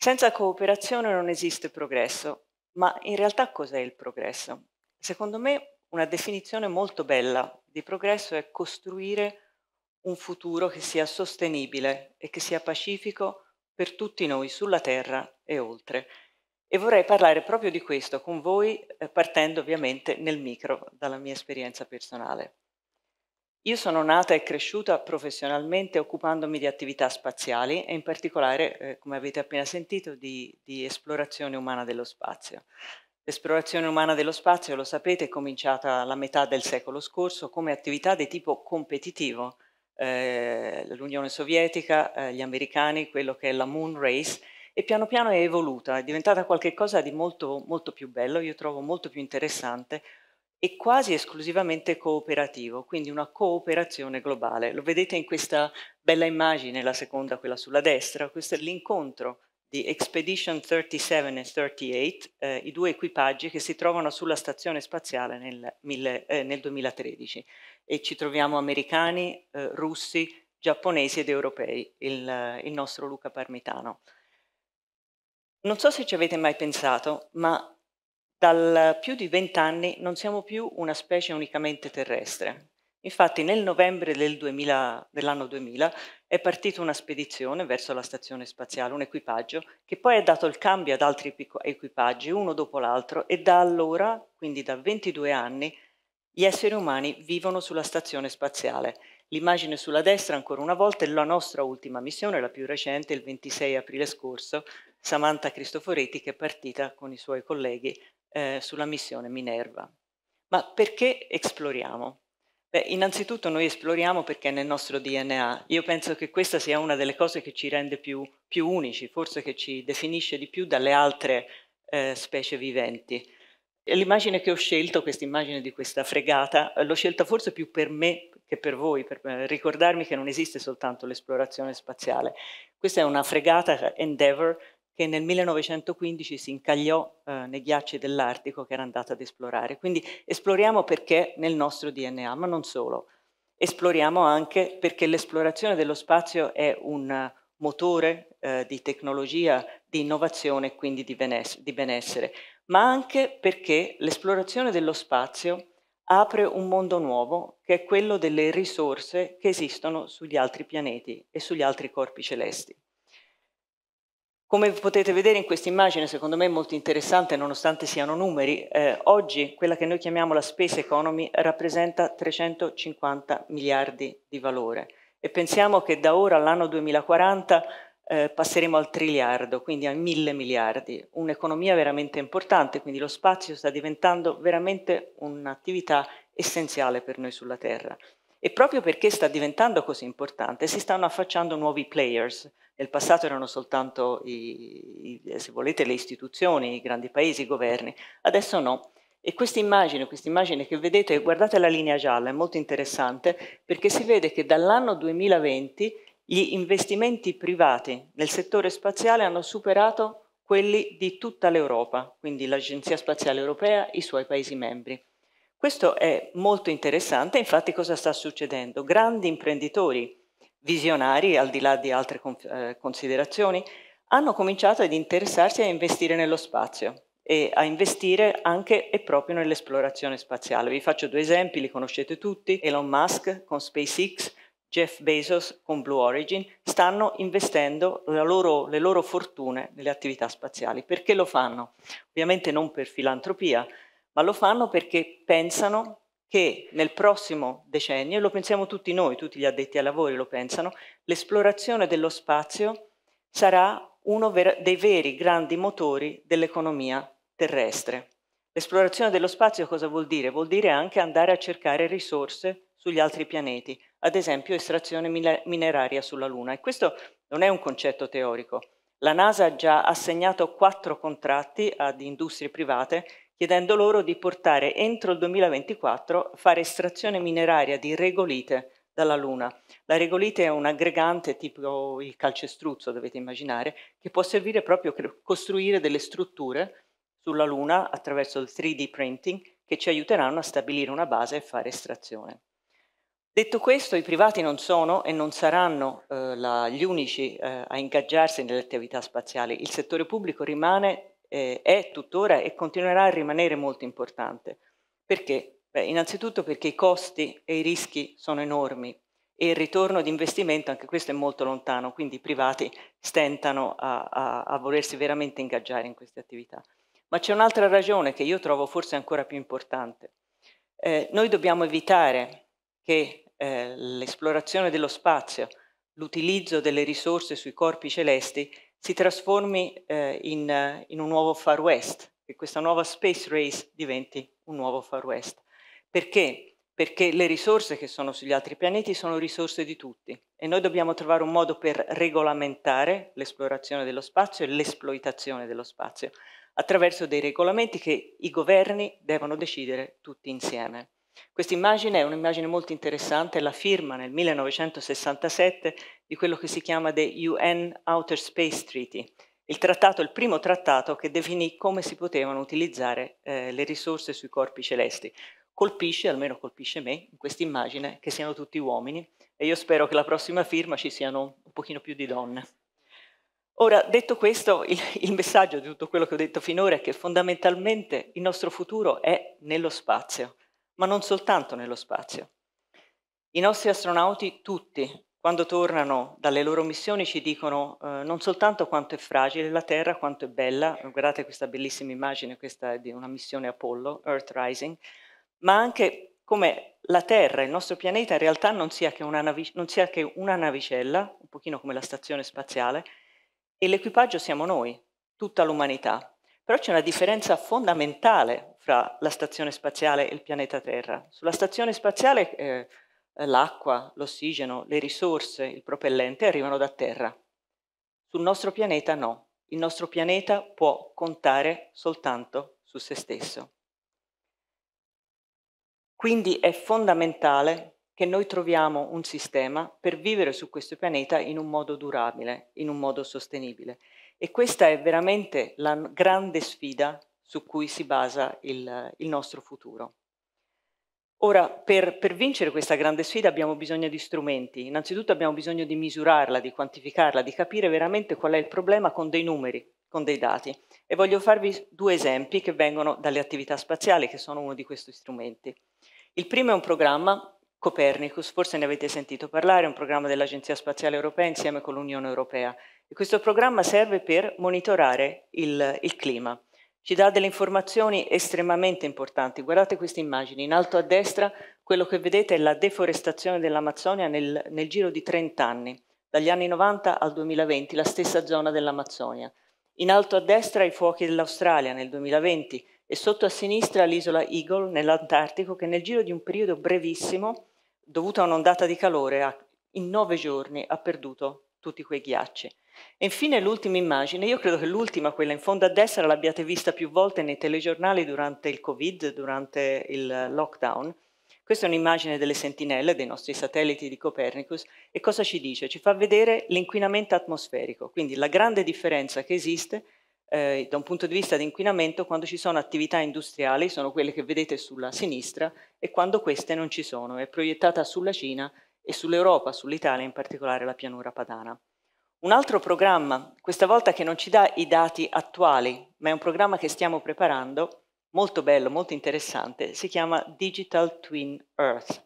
Senza cooperazione non esiste progresso, ma in realtà cos'è il progresso? Secondo me una definizione molto bella di progresso è costruire un futuro che sia sostenibile e che sia pacifico per tutti noi sulla Terra e oltre. E vorrei parlare proprio di questo con voi, eh, partendo ovviamente nel micro dalla mia esperienza personale. Io sono nata e cresciuta professionalmente occupandomi di attività spaziali e in particolare, eh, come avete appena sentito, di, di esplorazione umana dello spazio. L'esplorazione umana dello spazio, lo sapete, è cominciata alla metà del secolo scorso come attività di tipo competitivo. Eh, L'Unione Sovietica, eh, gli americani, quello che è la Moon Race, e piano piano è evoluta, è diventata qualcosa di molto, molto più bello, io trovo molto più interessante, e quasi esclusivamente cooperativo, quindi una cooperazione globale. Lo vedete in questa bella immagine, la seconda, quella sulla destra, questo è l'incontro di Expedition 37 e 38, eh, i due equipaggi che si trovano sulla stazione spaziale nel, mille, eh, nel 2013 e ci troviamo americani, eh, russi, giapponesi ed europei, il, il nostro Luca Parmitano. Non so se ci avete mai pensato, ma dal più di vent'anni non siamo più una specie unicamente terrestre. Infatti nel novembre del 2000, dell'anno 2000 è partita una spedizione verso la stazione spaziale, un equipaggio, che poi ha dato il cambio ad altri equipaggi, uno dopo l'altro, e da allora, quindi da 22 anni, gli esseri umani vivono sulla stazione spaziale L'immagine sulla destra ancora una volta è la nostra ultima missione, la più recente, il 26 aprile scorso, Samantha Cristoforetti che è partita con i suoi colleghi eh, sulla missione Minerva. Ma perché esploriamo? Beh, innanzitutto noi esploriamo perché è nel nostro DNA. Io penso che questa sia una delle cose che ci rende più, più unici, forse che ci definisce di più dalle altre eh, specie viventi. L'immagine che ho scelto, questa immagine di questa fregata, eh, l'ho scelta forse più per me che per voi, per eh, ricordarmi che non esiste soltanto l'esplorazione spaziale. Questa è una fregata eh, Endeavour che nel 1915 si incagliò eh, nei ghiacci dell'Artico che era andata ad esplorare. Quindi esploriamo perché nel nostro DNA, ma non solo. Esploriamo anche perché l'esplorazione dello spazio è un motore eh, di tecnologia, di innovazione e quindi di benessere ma anche perché l'esplorazione dello spazio apre un mondo nuovo, che è quello delle risorse che esistono sugli altri pianeti e sugli altri corpi celesti. Come potete vedere in questa immagine, secondo me molto interessante, nonostante siano numeri, eh, oggi quella che noi chiamiamo la space economy rappresenta 350 miliardi di valore e pensiamo che da ora all'anno 2040 eh, passeremo al triliardo, quindi a mille miliardi, un'economia veramente importante, quindi lo spazio sta diventando veramente un'attività essenziale per noi sulla Terra. E proprio perché sta diventando così importante, si stanno affacciando nuovi players. Nel passato erano soltanto, i, i, se volete, le istituzioni, i grandi paesi, i governi. Adesso no. E questa immagine, questa immagine che vedete, guardate la linea gialla, è molto interessante perché si vede che dall'anno 2020 gli investimenti privati nel settore spaziale hanno superato quelli di tutta l'Europa, quindi l'Agenzia Spaziale Europea, i suoi Paesi membri. Questo è molto interessante, infatti cosa sta succedendo? Grandi imprenditori, visionari, al di là di altre eh, considerazioni, hanno cominciato ad interessarsi a investire nello spazio e a investire anche e proprio nell'esplorazione spaziale. Vi faccio due esempi, li conoscete tutti, Elon Musk con SpaceX Jeff Bezos con Blue Origin stanno investendo loro, le loro fortune nelle attività spaziali. Perché lo fanno? Ovviamente non per filantropia, ma lo fanno perché pensano che nel prossimo decennio, e lo pensiamo tutti noi, tutti gli addetti ai lavori lo pensano, l'esplorazione dello spazio sarà uno dei veri grandi motori dell'economia terrestre. L'esplorazione dello spazio cosa vuol dire? Vuol dire anche andare a cercare risorse sugli altri pianeti, ad esempio estrazione mineraria sulla Luna. E questo non è un concetto teorico. La NASA ha già assegnato quattro contratti ad industrie private chiedendo loro di portare entro il 2024 fare estrazione mineraria di regolite dalla Luna. La regolite è un aggregante tipo il calcestruzzo, dovete immaginare, che può servire proprio per costruire delle strutture sulla Luna attraverso il 3D printing che ci aiuteranno a stabilire una base e fare estrazione. Detto questo, i privati non sono e non saranno eh, la, gli unici eh, a ingaggiarsi nelle attività spaziali. Il settore pubblico rimane, eh, è tuttora e continuerà a rimanere molto importante. Perché? Beh, innanzitutto perché i costi e i rischi sono enormi e il ritorno di investimento, anche questo è molto lontano, quindi i privati stentano a, a, a volersi veramente ingaggiare in queste attività. Ma c'è un'altra ragione che io trovo forse ancora più importante. Eh, noi dobbiamo evitare che eh, l'esplorazione dello spazio, l'utilizzo delle risorse sui corpi celesti si trasformi eh, in, in, un nuovo Far West, che questa nuova space race diventi un nuovo Far West. Perché? Perché le risorse che sono sugli altri pianeti sono risorse di tutti e noi dobbiamo trovare un modo per regolamentare l'esplorazione dello spazio e l'esploitazione dello spazio attraverso dei regolamenti che i governi devono decidere tutti insieme. Questa immagine è un'immagine molto interessante, la firma nel 1967 di quello che si chiama The UN Outer Space Treaty, il, trattato, il primo trattato che definì come si potevano utilizzare eh, le risorse sui corpi celesti. Colpisce, almeno colpisce me, in questa immagine, che siano tutti uomini e io spero che la prossima firma ci siano un pochino più di donne. Ora, detto questo, il, il, messaggio di tutto quello che ho detto finora è che fondamentalmente il nostro futuro è nello spazio ma non soltanto nello spazio. I nostri astronauti, tutti, quando tornano dalle loro missioni ci dicono eh, non soltanto quanto è fragile la Terra, quanto è bella, guardate questa bellissima immagine, questa è di una missione Apollo, Earth Rising, ma anche come la Terra, il nostro pianeta, in realtà non sia che una, navi- sia che una navicella, un pochino come la stazione spaziale, e l'equipaggio siamo noi, tutta l'umanità. Però c'è una differenza fondamentale fra la stazione spaziale e il pianeta Terra. Sulla stazione spaziale eh, l'acqua, l'ossigeno, le risorse, il propellente arrivano da Terra. Sul nostro pianeta no. Il nostro pianeta può contare soltanto su se stesso. Quindi è fondamentale che noi troviamo un sistema per vivere su questo pianeta in un modo durabile, in un modo sostenibile. E questa è veramente la grande sfida su cui si basa il, il nostro futuro. Ora, per, per, vincere questa grande sfida abbiamo bisogno di strumenti. Innanzitutto abbiamo bisogno di misurarla, di quantificarla, di capire veramente qual è il problema con dei numeri, con dei dati. E voglio farvi due esempi che vengono dalle attività spaziali, che sono uno di questi strumenti. Il primo è un programma, Copernicus, forse ne avete sentito parlare, è un programma dell'Agenzia Spaziale Europea insieme con l'Unione Europea. E questo programma serve per monitorare il, il clima. Ci dà delle informazioni estremamente importanti. Guardate queste immagini. In alto a destra quello che vedete è la deforestazione dell'Amazzonia nel, nel giro di 30 anni, dagli anni 90 al 2020, la stessa zona dell'Amazzonia. In alto a destra i fuochi dell'Australia nel 2020 e sotto a sinistra l'isola Eagle nell'Antartico che nel giro di un periodo brevissimo, dovuto a un'ondata di calore, in nove giorni ha perduto tutti quei ghiacci. E infine l'ultima immagine, io credo che l'ultima, quella in fondo a destra, l'abbiate vista più volte nei telegiornali durante il Covid, durante il lockdown. Questa è un'immagine delle sentinelle, dei nostri satelliti di Copernicus, e cosa ci dice? Ci fa vedere l'inquinamento atmosferico, quindi la grande differenza che esiste eh, da un punto di vista di inquinamento quando ci sono attività industriali, sono quelle che vedete sulla sinistra, e quando queste non ci sono. È proiettata sulla Cina e sull'Europa, sull'Italia, in particolare la pianura padana. Un altro programma, questa volta che non ci dà i dati attuali, ma è un programma che stiamo preparando, molto bello, molto interessante, si chiama Digital Twin Earth.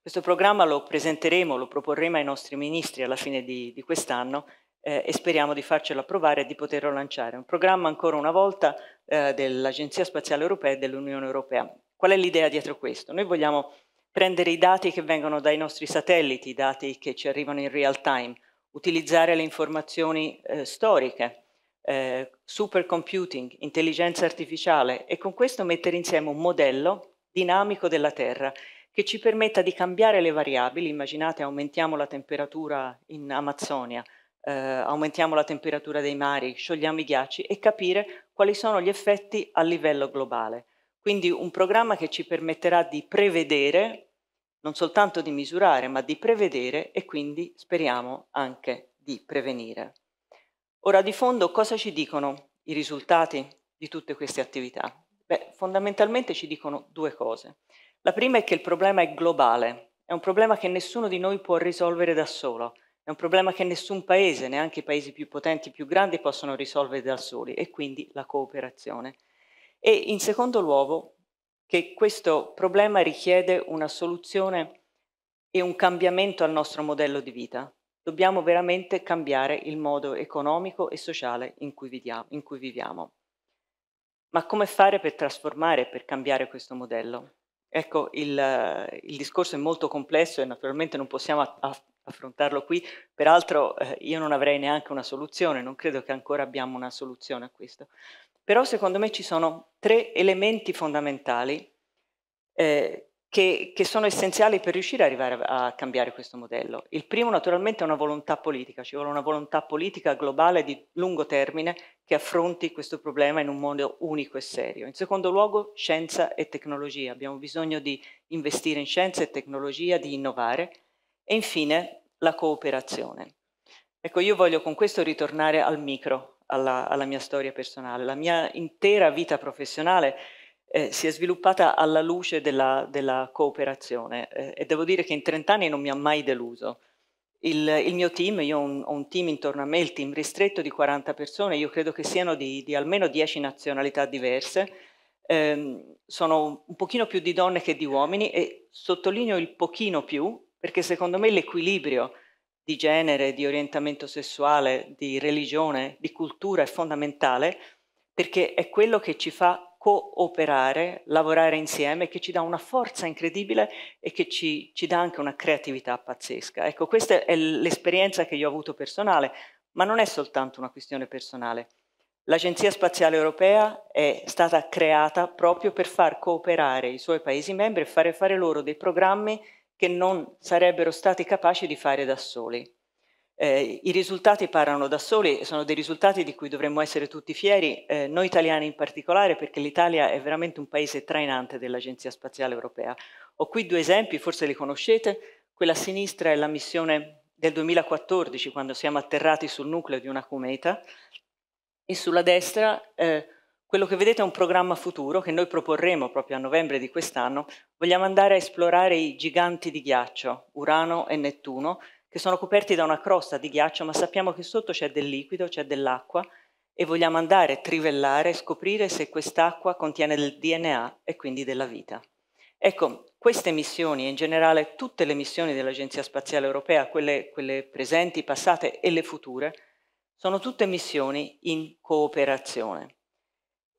Questo programma lo presenteremo, lo proporremo ai nostri ministri alla fine di, di quest'anno eh, e speriamo di farcelo approvare e di poterlo lanciare. Un programma ancora una volta eh, dell'Agenzia Spaziale Europea e dell'Unione Europea. Qual è l'idea dietro questo? Noi vogliamo prendere i dati che vengono dai nostri satelliti, i dati che ci arrivano in real time, utilizzare le informazioni eh, storiche, eh, supercomputing, intelligenza artificiale e con questo mettere insieme un modello dinamico della Terra che ci permetta di cambiare le variabili, immaginate aumentiamo la temperatura in Amazzonia, eh, aumentiamo la temperatura dei mari, sciogliamo i ghiacci e capire quali sono gli effetti a livello globale. Quindi un programma che ci permetterà di prevedere, non soltanto di misurare, ma di prevedere e quindi speriamo anche di prevenire. Ora di fondo cosa ci dicono i risultati di tutte queste attività? Beh, fondamentalmente ci dicono due cose. La prima è che il problema è globale, è un problema che nessuno di noi può risolvere da solo, è un problema che nessun paese, neanche i paesi più potenti, più grandi, possono risolvere da soli e quindi la cooperazione e in secondo luogo che questo problema richiede una soluzione e un cambiamento al nostro modello di vita. Dobbiamo veramente cambiare il modo economico e sociale in cui, viviamo. In cui viviamo. Ma come fare per trasformare, per cambiare questo modello? Ecco, il, il, discorso è molto complesso e naturalmente non possiamo a, affrontarlo qui. Peraltro eh, io non avrei neanche una soluzione, non credo che ancora abbiamo una soluzione a questo. Però secondo me ci sono tre elementi fondamentali eh, che, che, sono essenziali per riuscire ad arrivare a, a, cambiare questo modello. Il primo naturalmente è una volontà politica, ci vuole una volontà politica globale di lungo termine che affronti questo problema in un modo unico e serio. In secondo luogo scienza e tecnologia, abbiamo bisogno di investire in scienza e tecnologia, di innovare e infine la cooperazione. Ecco, io voglio con questo ritornare al micro, alla, alla mia storia personale. La mia intera vita professionale eh, si è sviluppata alla luce della, della cooperazione eh, e devo dire che in 30 anni non mi ha mai deluso. Il, il, mio team, io ho un, ho un, team intorno a me, il team ristretto di 40 persone, io credo che siano di, di almeno 10 nazionalità diverse, eh, sono un pochino più di donne che di uomini e sottolineo il pochino più perché secondo me l'equilibrio di genere, di orientamento sessuale, di religione, di cultura è fondamentale perché è quello che ci fa cooperare, lavorare insieme, che ci dà una forza incredibile e che ci, ci dà anche una creatività pazzesca. Ecco, questa è l'esperienza che io ho avuto personale, ma non è soltanto una questione personale. L'Agenzia Spaziale Europea è stata creata proprio per far cooperare i suoi Paesi membri e fare fare loro dei programmi che non sarebbero stati capaci di fare da soli. Eh, I risultati parlano da soli, sono dei risultati di cui dovremmo essere tutti fieri, eh, noi italiani in particolare, perché l'Italia è veramente un paese trainante dell'Agenzia Spaziale Europea. Ho qui due esempi, forse li conoscete, quella a sinistra è la missione del 2014, quando siamo atterrati sul nucleo di una cometa, e sulla destra eh, quello che vedete è un programma futuro che noi proporremo proprio a novembre di quest'anno. Vogliamo andare a esplorare i giganti di ghiaccio, Urano e Nettuno, che sono coperti da una crosta di ghiaccio, ma sappiamo che sotto c'è del liquido, c'è dell'acqua e vogliamo andare a trivellare scoprire se quest'acqua contiene del DNA e quindi della vita. Ecco, queste missioni e in generale tutte le missioni dell'Agenzia Spaziale Europea, quelle, quelle presenti, passate e le future, sono tutte missioni in cooperazione.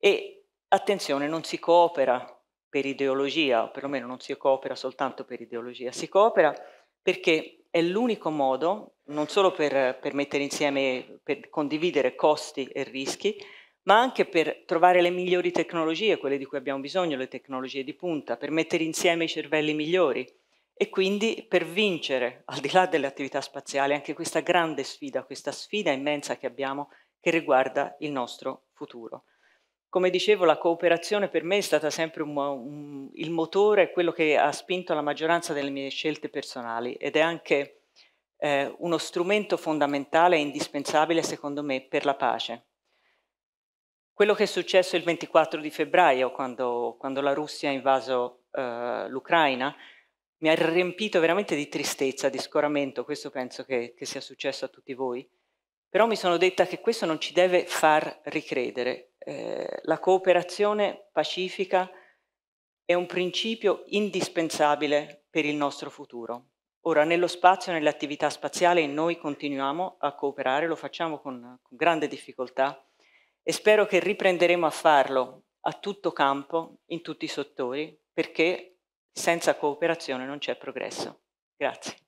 E attenzione, non si coopera per ideologia, o perlomeno non si coopera soltanto per ideologia, si coopera perché è l'unico modo, non solo per, per mettere insieme, per condividere costi e rischi, ma anche per trovare le migliori tecnologie, quelle di cui abbiamo bisogno, le tecnologie di punta, per mettere insieme i cervelli migliori e quindi per vincere, al di là delle attività spaziali, anche questa grande sfida, questa sfida immensa che abbiamo che riguarda il nostro futuro. Come dicevo, la cooperazione per me è stata sempre un, un, il motore, quello che ha spinto la maggioranza delle mie scelte personali ed è anche eh, uno strumento fondamentale e indispensabile, secondo me, per la pace. Quello che è successo il 24 di febbraio, quando, quando la Russia ha invaso eh, l'Ucraina, mi ha riempito veramente di tristezza, di scoramento, questo penso che, che sia successo a tutti voi, però mi sono detta che questo non ci deve far ricredere, eh, la cooperazione pacifica è un principio indispensabile per il nostro futuro. Ora, nello spazio, nelle attività spaziali, noi continuiamo a cooperare, lo facciamo con, con grande difficoltà e spero che riprenderemo a farlo a tutto campo, in tutti i settori, perché senza cooperazione non c'è progresso. Grazie.